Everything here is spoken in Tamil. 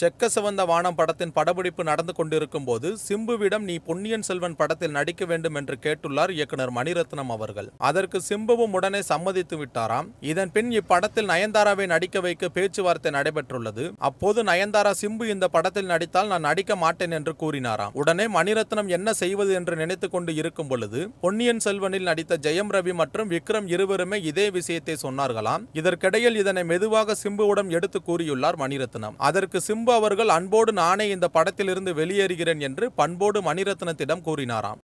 செக்க சிவந்த வானம் படத்தின் படப்பிடிப்பு நடந்து கொண்டிருக்கும் போது சிம்புவிடம் நீ பொன்னியின் செல்வன் படத்தில் நடிக்க வேண்டும் என்று கேட்டுள்ளார் இயக்குனர் மணிரத்னம் அவர்கள் அதற்கு சிம்புவும் உடனே சம்மதித்து விட்டாராம் இதன் பின் இப்படத்தில் நயன்தாராவை நடிக்க வைக்க பேச்சுவார்த்தை நடைபெற்றுள்ளது அப்போது நயன்தாரா சிம்பு இந்த படத்தில் நடித்தால் நான் நடிக்க மாட்டேன் என்று கூறினாராம் உடனே மணிரத்னம் என்ன செய்வது என்று நினைத்துக் கொண்டு இருக்கும் பொழுது பொன்னியின் செல்வனில் நடித்த ஜெயம் ரவி மற்றும் விக்ரம் இருவருமே இதே விஷயத்தை சொன்னார்களாம் இதற்கிடையில் இதனை மெதுவாக சிம்புவிடம் எடுத்து கூறியுள்ளார் மணிரத்னம் அதற்கு சிம்பு அவர்கள் அன்போடு நானே இந்த படத்திலிருந்து வெளியேறுகிறேன் என்று பண்போடு மணிரத்னத்திடம் கூறினாராம்